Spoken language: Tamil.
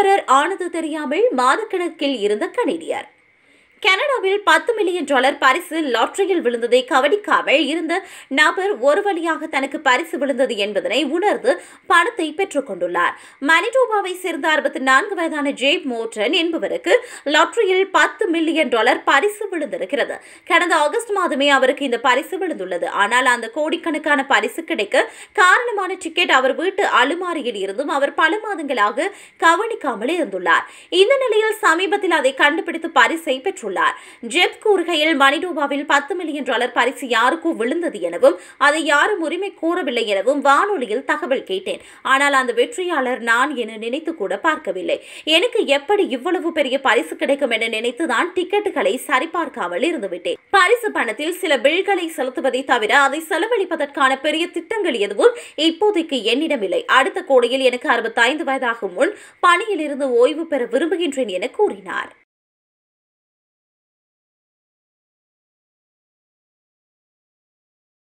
தலைவரர் ஆனது தெரியாமல் மாதக்கணக்கில் இருந்த கனடியர் கனடாவில் பத்து மில்லியன் டாலர் பரிசு லாட்ரியில் விழுந்ததை கவனிக்காமல் இருந்த நபர் ஒரு வழியாக தனக்கு பரிசு விழுந்தது என்பதனை உணர்ந்து பணத்தை பெற்றுக் கொண்டுள்ளார் மனிடோபாவை சேர்ந்த அறுபத்தி நான்கு வயதான ஜேப் மோர்டன் என்பவருக்கு லாட்ரியில் பத்து மில்லியன் டாலர் பரிசு விழுந்திருக்கிறது கடந்த ஆகஸ்ட் மாதமே அவருக்கு இந்த பரிசு விழுந்துள்ளது ஆனால் அந்த கோடிக்கணக்கான பரிசு கிடைக்க காரணமான டிக்கெட் அவர் வீட்டு அலுமாரியில் இருந்தும் அவர் பல மாதங்களாக கவனிக்காமல் இருந்துள்ளார் இந்த நிலையில் சமீபத்தில் அதை கண்டுபிடித்து பரிசை பெற்றுள்ளார் வெளியிட்டுள்ளார் ஜெப் கூறுகையில் மணிடோபாவில் பத்து மில்லியன் டாலர் பரிசு யாருக்கோ விழுந்தது எனவும் அதை யாரும் உரிமை கூறவில்லை எனவும் வானொலியில் தகவல் கேட்டேன் ஆனால் அந்த வெற்றியாளர் நான் என நினைத்து கூட பார்க்கவில்லை எனக்கு எப்படி இவ்வளவு பெரிய பரிசு கிடைக்கும் என நினைத்துதான் டிக்கெட்டுகளை சரிபார்க்காமல் இருந்துவிட்டேன் பரிசு பணத்தில் சில பில்களை செலுத்துவதை தவிர அதை செலவழிப்பதற்கான பெரிய திட்டங்கள் எதுவும் இப்போதைக்கு என்னிடம் இல்லை அடுத்த கோடையில் எனக்கு அறுபத்தைந்து வயதாகும் முன் பணியிலிருந்து ஓய்வு பெற விரும்புகின்றேன் என கூறினார்